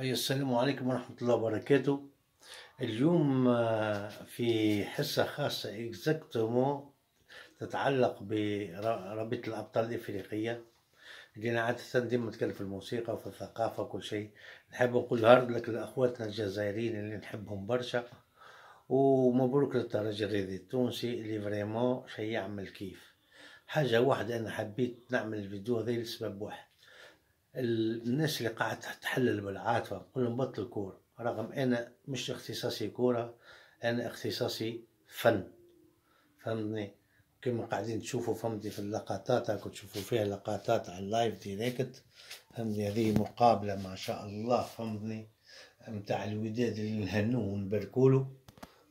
أي السلام عليكم ورحمة الله وبركاته اليوم آه، في حصة خاصة إكزاكتومو تتعلق بربط الأبطال الإفريقية اللي أنا عادة ديما نتكلم في الموسيقى وفي الثقافة وكل شيء نحب نقول هارد لك لأخواتنا الجزائريين اللي نحبهم برشا ومبروك للترجي الرياضي التونسي اللي فريمون شي يعمل كيف حاجة واحدة أنا حبيت نعمل الفيديو هذا لسبب واحد الناس اللي قاعد تحلل بالعاطفة نقول لهم بطل الكورة رغم أنا مش اختصاصي كورة أنا اختصاصي فن فهمتني كما قاعدين تشوفوا فهمتني في اللقطات راكم تشوفوا فيها لقطات على اللايف ديريكت فهمتني هذه مقابلة ما شاء الله فهمتني متاع الوداد اللي نهنوه ونباركولو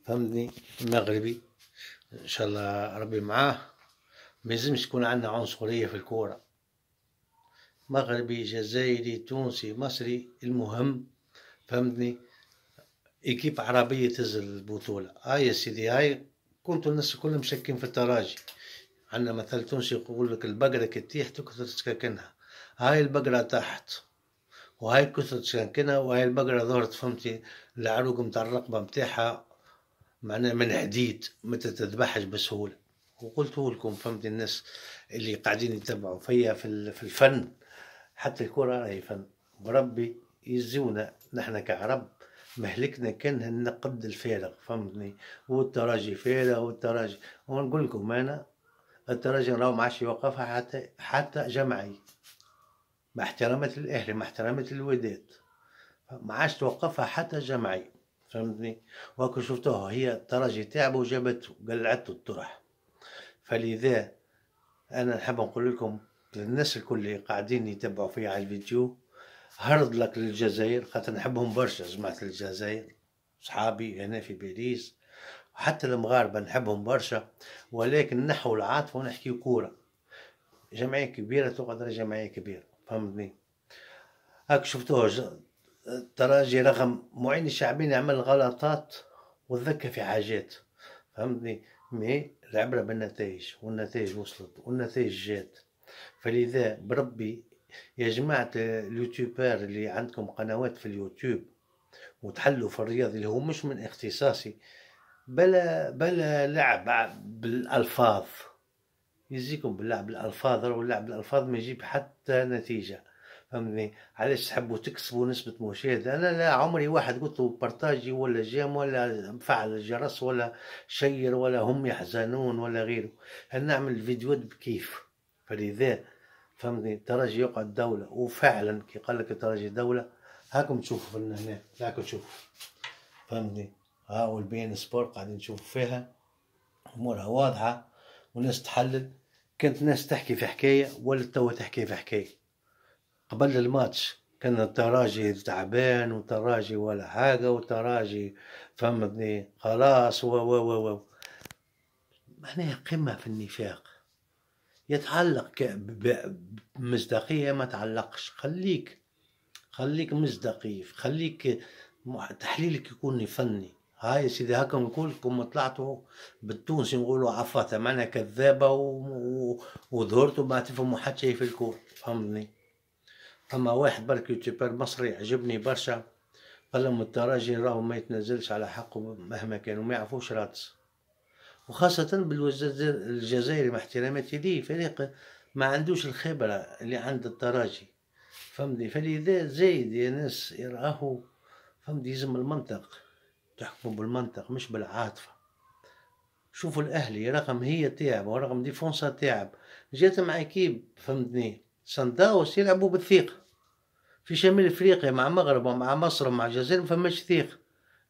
فهمتني المغربي ان شاء الله ربي معاه ما يلزمش تكون عندنا عنصريه في الكوره مغربي جزائري تونسي مصري المهم فهمتني ايكيب عربيه تهز البطوله هاي يا سيدي هاي كنتو الناس كلهم مشكين في التراجي عندنا مثل تونسي يقول لك البقره كي تطيح تكثر تسكنها هاي البقره تحت وهاي كثر تسكنها وهاي البقره ظهرت فهمتي العروق متاع الرقبه متاعها معناها من حديد ما بسهوله وقلت لكم فهمت الناس اللي قاعدين يتبعوا فيا في, في الفن حتى الكرة راهي فن وربي يزيونا نحن كعرب مهلكنا كان النقد الفارغ فهمتني والتراجي فارغ والتراجي ونقول لكم انا التراجي راهو ما عادش يوقفها حتى حتى جمعي مع احترامات الاهل مع احترامات الوداد ما عادش توقفها حتى جمعي فهمتني وكو شفتوها هي التراجي تعبه وجابته قلعته الطرح فلذا أنا نحب نقول لكم للناس الكل اللي قاعدين يتبعوا في على الفيديو هرد لك للجزائر خاطر نحبهم برشا جماعة الجزائر صحابي هنا في باريس وحتى المغاربة نحبهم برشا ولكن نحو العاطفة ونحكي كورة جمعية كبيرة تقعد جمعية كبيرة فهمتني هاك شفتوها التراجي رغم معين الشعبين يعمل غلطات وتذكى في حاجات فهمتني مي العبرة بالنتائج والنتائج وصلت والنتائج جات فلذا بربي يا جماعة اليوتيوبر اللي عندكم قنوات في اليوتيوب وتحلوا في الرياض اللي هو مش من اختصاصي بلا بلا لعب بالألفاظ يجزيكم باللعب بالألفاظ ولعب بالألفاظ ما يجيب حتى نتيجة فهمتني علاش تحبوا تكسبوا نسبة مشاهدة أنا لا عمري واحد قلت له بارتاجي ولا جيم ولا فعل الجرس ولا شير ولا هم يحزنون ولا غيره أنا نعمل فيديوهات بكيف فلذا فهمتني تراجي يقعد دولة وفعلا كي قال لك تراجي دولة هاكم تشوفوا من هنا هاكم تشوفوا فهمتني ها والبين سبور قاعدين نشوف فيها أمورها واضحة وناس تحلل كانت ناس تحكي في حكاية ولا توا تحكي في حكاية قبل الماتش كان التراجي تعبان وتراجي ولا حاجة وتراجي فهمتني خلاص و و و معناها قمة في النفاق يتعلق بمصداقية ما تعلقش خليك خليك مصداقي خليك تحليلك يكون فني هاي سيدي هاكم نقول لكم طلعتوا بالتونسي نقولوا عفاتة معناها كذابة وظهرتوا ما تفهموا حتى شيء في الكور فهمتني اما واحد برك يوتيوبر مصري عجبني برشا لهم التراجي راهو ما يتنزلش على حقه مهما كانوا ما يعرفوش راتس وخاصة بالوزير الجزائري مع احتراماتي ليه فريق ما عندوش الخبرة اللي عند التراجي فهمتني فلذا زايد يا ناس يراهو فهمتني يلزم المنطق تحكموا بالمنطق مش بالعاطفة شوفوا الأهلي رقم هي تعب ورقم ديفونسا تاعب جات مع كيب فهمتني سانتاوس يلعبوا بالثقة في شمال افريقيا مع المغرب ومع مصر ومع الجزائر ما فماش ثيق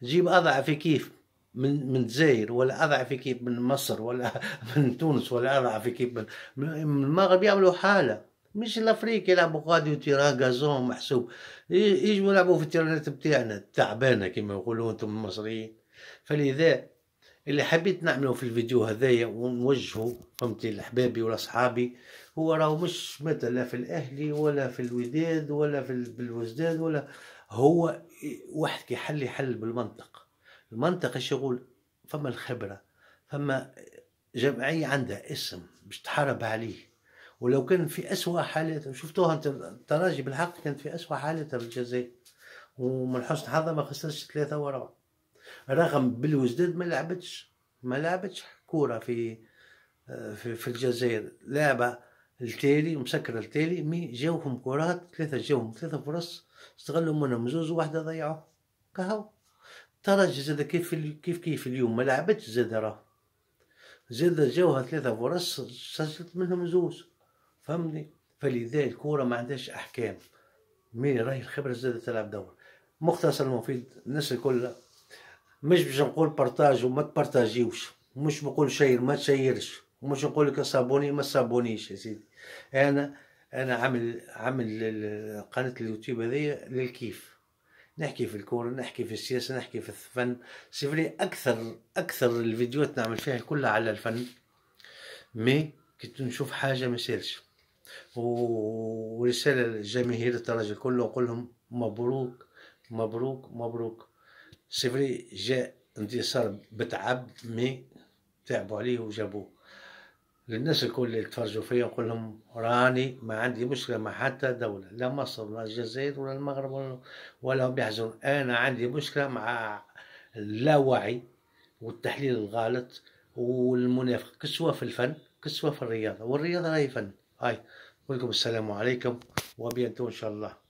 تجيب اضعف كيف من من الجزائر ولا اضعف كيف من مصر ولا من تونس ولا اضعف كيف من, من المغرب يعملوا حاله مش الافريقي يلعبوا قادي وتيران غازون محسوب يجوا يلعبوا في التيرانات بتاعنا التعبانه كما يقولوا انتم المصريين فلذا اللي حبيت نعمله في الفيديو هذايا ونوجهه فهمتي لاحبابي ولاصحابي هو راهو مش متى لا في الأهلي ولا في الوداد ولا في بالوزداد ولا هو واحد كيحل يحل بالمنطق المنطق يقول فما الخبرة فما جمعية عندها اسم باش تحارب عليه ولو كان في أسوأ حالاتها شفتوها انت التراجي بالحق كانت في أسوأ حالاتها الجزائر ومن حسن حظها ما خسرش ثلاثة وراء رغم بالوزداد ما لعبتش ما لعبتش كورة في آه، في, في الجزائر لعبة التالي ومسكره التالي مي جاوهم كرات ثلاثه جاوهم ثلاثه فرص استغلوا منهم زوز واحدة ضيعوا كهو ترى زاد كيف كيف كيف اليوم ما لعبتش زاد راه زاد جاوها ثلاثه فرص سجلت منهم زوز فهمني فلذا الكوره ما عندهاش احكام مي راهي الخبره زاد تلعب دور مختصر مفيد الناس الكل مش باش نقول بارتاج وما تبارتاجيوش مش بقول شير ما تشيرش ومش نقول لك صابوني ما صابونيش يا سيدي انا انا عامل عامل قناه اليوتيوب هذه للكيف نحكي في الكوره نحكي في السياسه نحكي في الفن سيفري اكثر اكثر الفيديوهات نعمل فيها كلها على الفن مي كنت نشوف حاجه ما سالش ورساله لجماهير الترجي كله نقول لهم مبروك مبروك مبروك سيفري جاء انتصار بتعب مي تعبوا عليه وجابوه للناس الكل اللي يتفرجوا فيا نقول لهم راني ما عندي مشكله مع حتى دوله لا مصر ولا الجزائر ولا المغرب ولا ولا هم يحزنون انا عندي مشكله مع اللاوعي والتحليل الغالط والمنافق كسوه في الفن كسوه في الرياضه والرياضه راهي فن هاي نقول لكم السلام عليكم وبينتو ان شاء الله